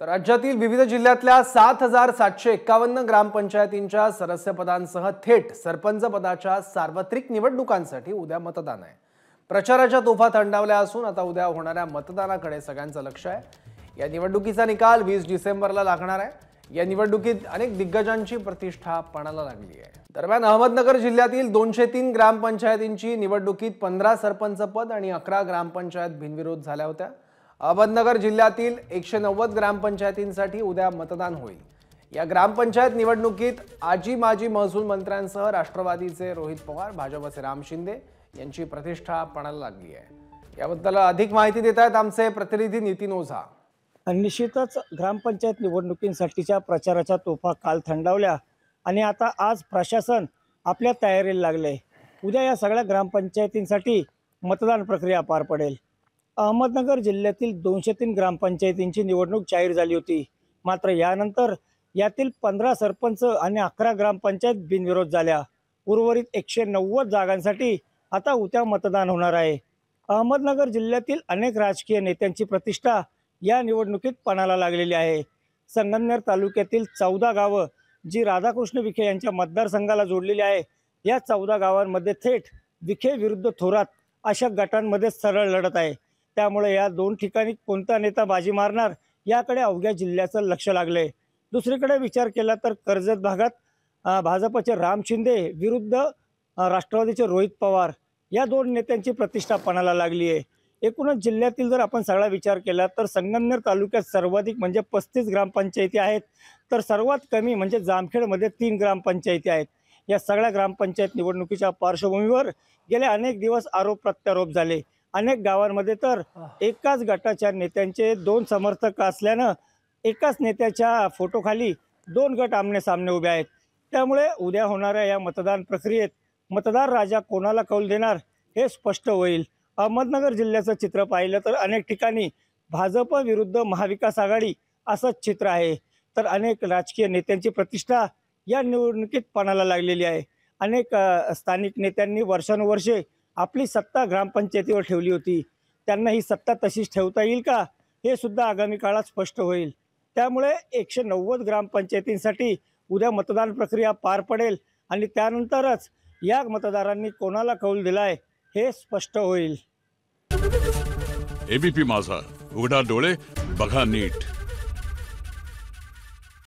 तर राज्यातील विविध जिल्ह्यातल्या सात हजार सातशे एक्कावन्न ग्रामपंचायतींच्या सदस्यपदांसह थेट सरपंच पदाच्या सार्वत्रिक निवडणुकांसाठी उद्या मतदान आहे प्रचाराच्या तोफा थंडावल्या असून आता उद्या होणाऱ्या मतदानाकडे सगळ्यांचं लक्ष आहे या निवडणुकीचा निकाल वीस डिसेंबरला लागणार आहे या निवडणुकीत अनेक दिग्गजांची प्रतिष्ठा पणाला लागली आहे दरम्यान अहमदनगर जिल्ह्यातील दोनशे तीन ग्रामपंचायतींची निवडणुकीत पंधरा सरपंच पद आणि अकरा ग्रामपंचायत बिनविरोध झाल्या होत्या अहमदनगर जिल्ह्यातील एकशे नव्वद ग्रामपंचायतींसाठी उद्या मतदान होईल या ग्रामपंचायत निवडणुकीत आजी माजी महसूल मंत्र्यांसह राष्ट्रवादीचे रोहित पवार भाजपचे राम शिंदे यांची प्रतिष्ठा पणाला लागली आहे याबद्दल अधिक माहिती देत आहेत आमचे प्रतिनिधी नितीन ओझा निश्चितच ग्रामपंचायत निवडणुकींसाठीच्या प्रचाराच्या तोफा काल थंडावल्या आणि आता आज प्रशासन आपल्या तयारीला लागले उद्या या सगळ्या ग्रामपंचायतींसाठी मतदान प्रक्रिया पार पडेल अहमदनगर जिल्ह्यातील दोनशे तीन ग्रामपंचायतींची निवडणूक जाहीर झाली होती मात्र यानंतर यातील पंधरा सरपंच आणि अकरा ग्रामपंचायत बिनविरोध झाल्या उर्वरित एकशे नव्वद जागांसाठी आता उद्या मतदान होणार आहे अहमदनगर जिल्ह्यातील अनेक राजकीय नेत्यांची प्रतिष्ठा या निवडणुकीत पणाला लागलेली आहे संगमनेर तालुक्यातील चौदा गावं जी राधाकृष्ण विखे यांच्या मतदारसंघाला जोडलेली आहे या चौदा गावांमध्ये थेट विखे विरुद्ध थोरात अशा गटांमध्ये सरळ लढत आहे त्यामुळे या दोन ठिकाणी कोणता नेता बाजी मारणार याकडे अवघ्या जिल्ह्याचं लक्ष लागलंय दुसरीकडे विचार केला तर कर्जत भागात भाजपचे राम शिंदे विरुद्ध राष्ट्रवादीचे रोहित पवार या दोन नेत्यांची प्रतिष्ठा पणाला लागली आहे एकूणच जिल्ह्यातील जर आपण सगळा विचार केला तर संगमनेर तालुक्यात सर्वाधिक म्हणजे पस्तीस ग्रामपंचायती आहेत तर सर्वात कमी म्हणजे जामखेडमध्ये तीन ग्रामपंचायती आहेत या सगळ्या ग्रामपंचायत निवडणुकीच्या पार्श्वभूमीवर गेले अनेक दिवस आरोप प्रत्यारोप झाले अनेक गावांमध्ये तर एकाच गटाच्या नेत्यांचे दोन समर्थक असल्यानं एकाच नेत्याच्या फोटोखाली दोन गट आमने सामने उभे आहेत त्यामुळे उद्या होणाऱ्या या मतदान प्रक्रियेत मतदार राजा कोणाला कौल देणार हे स्पष्ट होईल अहमदनगर जिल्ह्याचं चित्र पाहिलं तर अनेक ठिकाणी भाजप विरुद्ध महाविकास आघाडी असंच चित्र आहे तर अनेक राजकीय नेत्यांची प्रतिष्ठा या निवडणुकीत पणाला लागलेली आहे अनेक स्थानिक नेत्यांनी वर्षानुवर्षे आपली सत्ता ग्रामपंचायतीवर ठेवली होती त्यांना ही सत्ता तशीच ठेवता येईल का हे सुद्धा आगामी काळात स्पष्ट होईल त्यामुळे एकशे नव्वद ग्रामपंचायतींसाठी उद्या मतदान प्रक्रिया पार पडेल आणि त्यानंतरच या मतदारांनी कोणाला कौल दिलाय हे स्पष्ट होईल एबीपी माझा उघडा डोळे बघा नीट